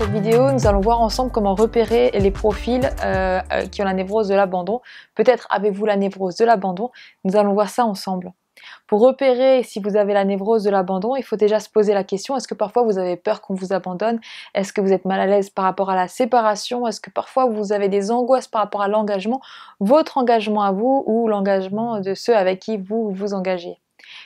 cette vidéo, nous allons voir ensemble comment repérer les profils euh, euh, qui ont la névrose de l'abandon. Peut-être avez-vous la névrose de l'abandon, nous allons voir ça ensemble. Pour repérer si vous avez la névrose de l'abandon, il faut déjà se poser la question est-ce que parfois vous avez peur qu'on vous abandonne Est-ce que vous êtes mal à l'aise par rapport à la séparation Est-ce que parfois vous avez des angoisses par rapport à l'engagement Votre engagement à vous ou l'engagement de ceux avec qui vous vous engagez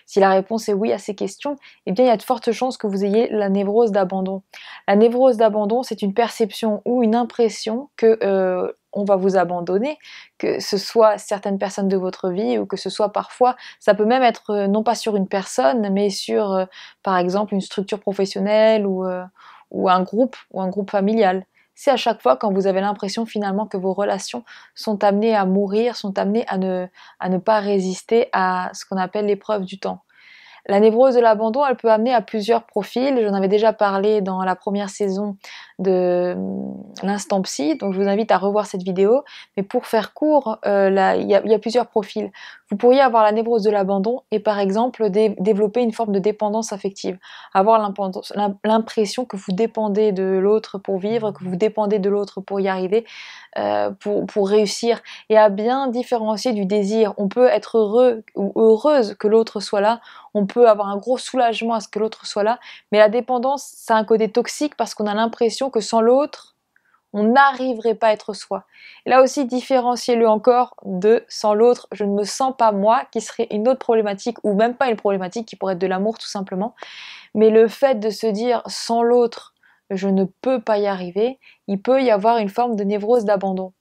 si la réponse est oui à ces questions, eh bien il y a de fortes chances que vous ayez la névrose d'abandon. La névrose d'abandon, c'est une perception ou une impression que euh, on va vous abandonner, que ce soit certaines personnes de votre vie ou que ce soit parfois, ça peut même être euh, non pas sur une personne, mais sur euh, par exemple une structure professionnelle ou un groupe ou un groupe familial. C'est à chaque fois, quand vous avez l'impression finalement que vos relations sont amenées à mourir, sont amenées à ne, pas résister à ce qu'on appelle l'épreuve du temps. La névrose de l'abandon, elle peut amener à plusieurs profils. J'en avais déjà parlé dans la première saison de euh, l'instant psy, donc je vous invite à revoir cette vidéo. Mais pour faire court, euh, il y, a plusieurs profils. Vous pourriez avoir la névrose de l'abandon et par exemple développer une forme de dépendance affective, avoir l'impression que vous dépendez de l'autre pour vivre, que vous dépendez de l'autre pour y arriver, euh, pour, pour réussir, et à bien différencier du désir. On peut être heureux ou heureuse que l'autre soit là, on peut avoir un gros soulagement à ce que l'autre soit là, mais la dépendance, c'est a un côté toxique parce qu'on a l'impression que sans l'autre, on n'arriverait pas à être soi. Là aussi, différenciez-le encore de sans l'autre, je ne me sens pas moi, qui serait une autre problématique, ou même pas une problématique qui pourrait être de l'amour tout simplement. Mais le fait de se dire sans l'autre, je ne peux pas y arriver, il peut y avoir une forme de névrose d'abandon.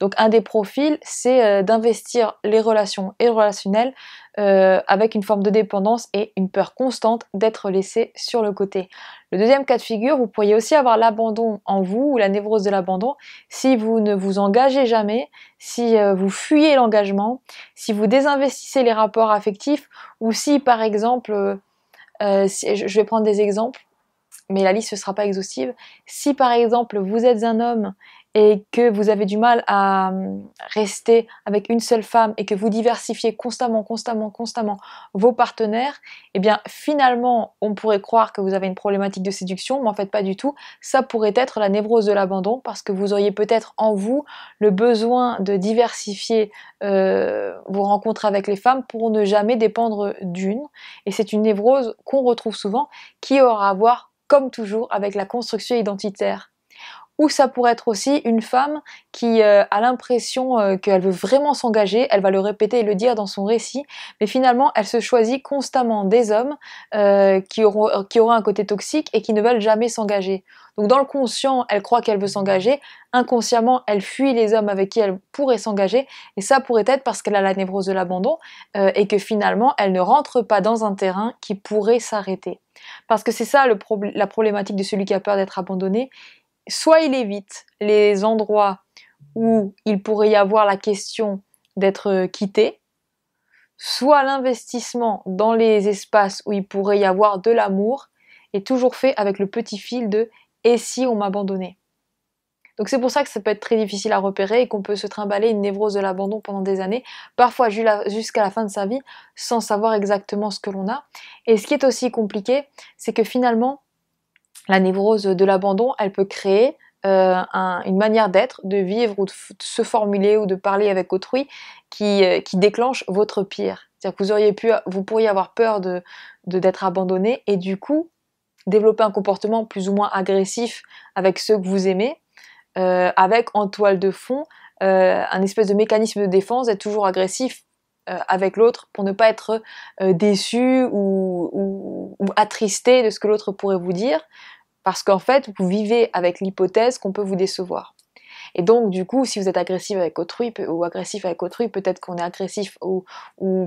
Donc un des profils, c'est euh, d'investir les relations et le relationnel euh, avec une forme de dépendance et une peur constante d'être laissé sur le côté. Le deuxième cas de figure, vous pourriez aussi avoir l'abandon en vous ou la névrose de l'abandon si vous ne vous engagez jamais, si euh, vous fuyez l'engagement, si vous désinvestissez les rapports affectifs ou si par exemple, je vais prendre des exemples, mais la liste ne sera pas exhaustive, si par exemple vous êtes un homme et que vous avez du mal à hum, rester avec une seule femme et que vous diversifiez constamment, constamment, constamment vos partenaires, eh bien finalement on pourrait croire que vous avez une problématique de séduction, mais en fait pas du tout. Ça pourrait être la névrose de l'abandon parce que vous auriez peut-être en vous le besoin de diversifier euh, vos rencontres avec les femmes pour ne jamais dépendre d'une. Et c'est une névrose qu'on retrouve souvent qui aura à voir comme toujours avec la construction identitaire ou ça pourrait être aussi une femme qui euh, a l'impression euh, qu'elle veut vraiment s'engager, elle va le répéter et le dire dans son récit, mais finalement elle se choisit constamment des hommes euh, qui, auront, qui auront un côté toxique et qui ne veulent jamais s'engager. Donc dans le conscient, elle croit qu'elle veut s'engager, inconsciemment, elle fuit les hommes avec qui elle pourrait s'engager, et ça pourrait être parce qu'elle a la névrose de l'abandon, et que finalement, elle ne rentre pas dans un terrain qui pourrait s'arrêter. Parce que c'est ça la problématique de celui qui a peur d'être abandonné, soit il évite les endroits où il pourrait y avoir la question d'être euh, quitté, soit l'investissement dans les espaces où il pourrait y avoir de l'amour est toujours fait avec le petit fil de et si on m'abandonnait. Donc c'est pour ça que ça peut être très difficile à repérer et qu'on peut se trimballer une névrose de l'abandon pendant des années, parfois jusqu'à la fin de sa vie, sans savoir exactement ce que l'on a. Et ce qui est aussi compliqué, c'est que finalement, la névrose de l'abandon, elle peut créer euh, une manière d'être, de vivre ou de, se formuler ou de parler avec autrui qui, euh, déclenche votre pire. C'est-à-dire que vous, auriez pu, vous pourriez avoir peur de d'être abandonné et du coup développer un comportement plus ou moins agressif avec ceux que vous aimez, euh, avec en toile de fond un espèce de mécanisme de défense, d'être toujours agressif avec l'autre pour ne pas être déçu ou ou attristé de ce que l'autre pourrait vous dire, parce qu'en fait, vous vivez avec l'hypothèse qu'on peut vous décevoir. Et donc, du coup, si vous êtes agressif avec autrui ou agressif avec autrui, peut-être qu'on est agressif ou,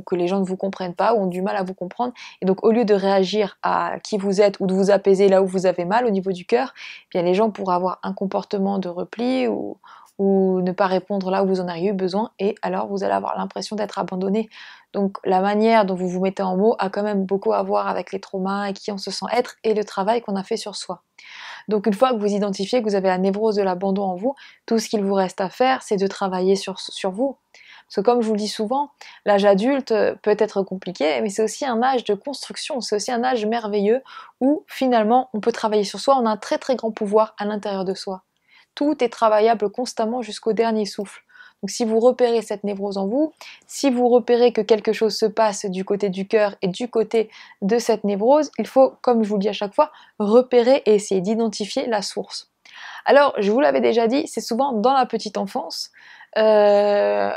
que les gens ne vous comprennent pas ou ont du mal à vous comprendre. Et donc, au lieu de réagir à qui vous êtes ou de vous apaiser là où vous avez mal au niveau du cœur, eh bien les gens pourraient avoir un comportement de repli ou, ou ne pas répondre là où vous en auriez eu besoin et alors vous allez avoir l'impression d'être abandonné. Donc la manière dont vous vous mettez en mots a quand même beaucoup à voir avec les traumas et qui on se sent être et le travail qu'on a fait sur soi. Donc une fois que vous identifiez que vous avez la névrose de l'abandon en vous, tout ce qu'il vous reste à faire, c'est de travailler sur, sur vous. Parce que comme je vous le dis souvent, l'âge adulte peut être compliqué, mais c'est aussi un âge de construction, c'est aussi un âge merveilleux où finalement on peut travailler sur soi, on a un très très grand pouvoir à l'intérieur de soi tout est travaillable constamment jusqu'au dernier souffle. Donc si vous repérez cette névrose en vous, si vous repérez que quelque chose se passe du côté du cœur et du côté de cette névrose, il faut, comme je vous le dis à chaque fois, repérer et essayer d'identifier la source. Alors, je vous l'avais déjà dit, c'est souvent dans la petite enfance, euh,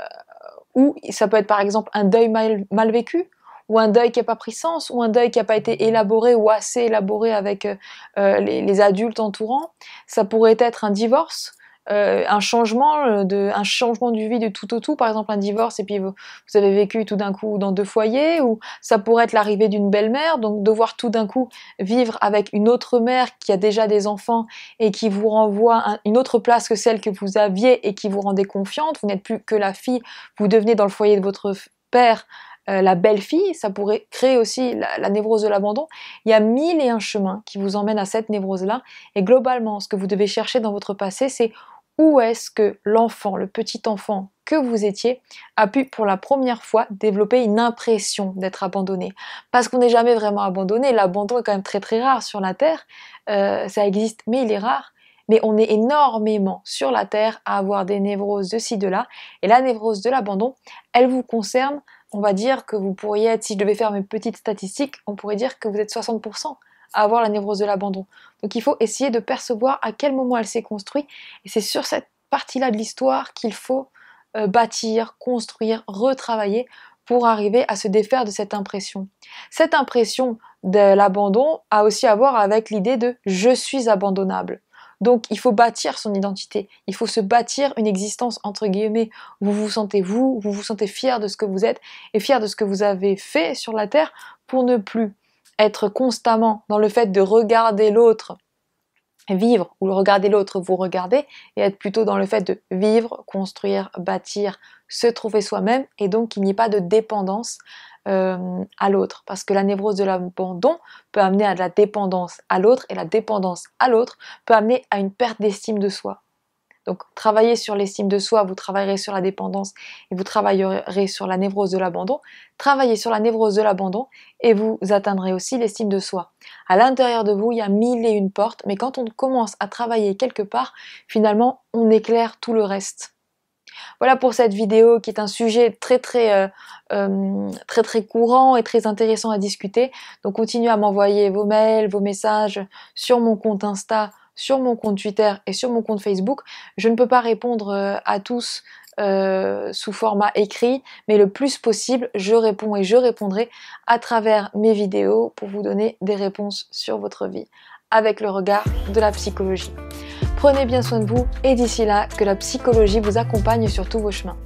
ou ça peut être par exemple un deuil mal vécu, ou un deuil qui n'a pas pris sens, ou un deuil qui n'a pas été élaboré ou assez élaboré avec euh, euh, les, adultes entourants. Ça pourrait être un divorce, euh, un changement de, un changement du vie de tout au tout, par exemple un divorce et puis vous, avez vécu tout d'un coup dans deux foyers, ou ça pourrait être l'arrivée d'une belle-mère, donc devoir tout d'un coup vivre avec une autre mère qui a déjà des enfants et qui vous renvoie à une autre place que celle que vous aviez et qui vous rendait confiante, vous n'êtes plus que la fille, vous devenez dans le foyer de votre père euh, la belle-fille, ça pourrait créer aussi la, névrose de l'abandon. Il y a mille et un chemins qui vous emmènent à cette névrose-là. Et globalement, ce que vous devez chercher dans votre passé, c'est où est-ce que l'enfant, le petit enfant que vous étiez, a pu pour la première fois développer une impression d'être abandonné. Parce qu'on n'est jamais vraiment abandonné, l'abandon est quand même très très rare sur la Terre, euh, ça existe mais il est rare, mais on est énormément sur la Terre à avoir des névroses de ci, de là, et la névrose de l'abandon, elle vous concerne on va dire que vous pourriez être, si je devais faire mes petites statistiques, on pourrait dire que vous êtes 60% à avoir la névrose de l'abandon. Donc il faut essayer de percevoir à quel moment elle s'est construite. Et c'est sur cette partie-là de l'histoire qu'il faut euh, bâtir, construire, retravailler pour arriver à se défaire de cette impression. Cette impression de l'abandon a aussi à voir avec l'idée de je suis abandonnable. Donc il faut bâtir son identité, il faut se bâtir une existence entre guillemets où vous vous sentez vous, vous vous sentez fier de ce que vous êtes et fier de ce que vous avez fait sur la Terre pour ne plus être constamment dans le fait de regarder l'autre vivre ou regarder l'autre vous regarder et être plutôt dans le fait de vivre, construire, bâtir, se trouver soi-même et donc qu'il n'y ait pas de dépendance euh, à l'autre. Parce que la névrose de l'abandon peut amener à de la dépendance à l'autre et la dépendance à l'autre peut amener à une perte d'estime de soi. Donc travaillez sur l'estime de soi, vous travaillerez sur la dépendance et vous travaillerez sur la névrose de l'abandon. Travaillez sur la névrose de l'abandon et vous atteindrez aussi l'estime de soi. À l'intérieur de vous, il y a mille et une portes, mais quand on commence à travailler quelque part, finalement, on éclaire tout le reste. Voilà pour cette vidéo qui est un sujet très très euh, euh, très très courant et très intéressant à discuter. Donc continuez à m'envoyer vos mails, vos messages sur mon compte Insta, sur mon compte Twitter et sur mon compte Facebook. Je ne peux pas répondre euh, à tous sous format écrit, mais le plus possible, je réponds et je répondrai à travers mes vidéos pour vous donner des réponses sur votre vie avec le regard de la psychologie. Prenez bien soin de vous et d'ici là, que la psychologie vous accompagne sur tous vos chemins.